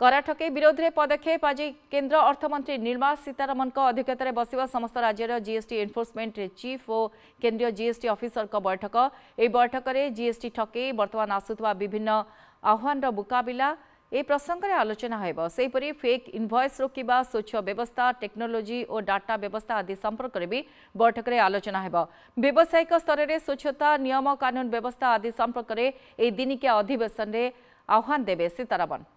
करा ठके विरोध में पदक्षेप आज केन्द्र अर्थमंत्री निर्मला सीतारमण अध्यक्षत बस समस्त राज्यर जीएसटी एनफोर्समेंट चीफ और केन्द्रीय जीएसटी अफिसर बैठक यह बैठक में जीएसटी ठके बर्तमान आसुवा विभिन्न आहवान मुकबिला ए प्रसंग आलोचना होपरी फेक इनभयस रोक स्वच्छ व्यवस्था टेक्नोलोजी और डाटा व्यवस्था आदि संपर्क में भी बैठक में आलोचना होवसायिक स्तर में स्वच्छता नियम कानून व्यवस्था आदि संपर्क में यह दिनिकिया अधिवेशन आह्वान देवे सीतारमण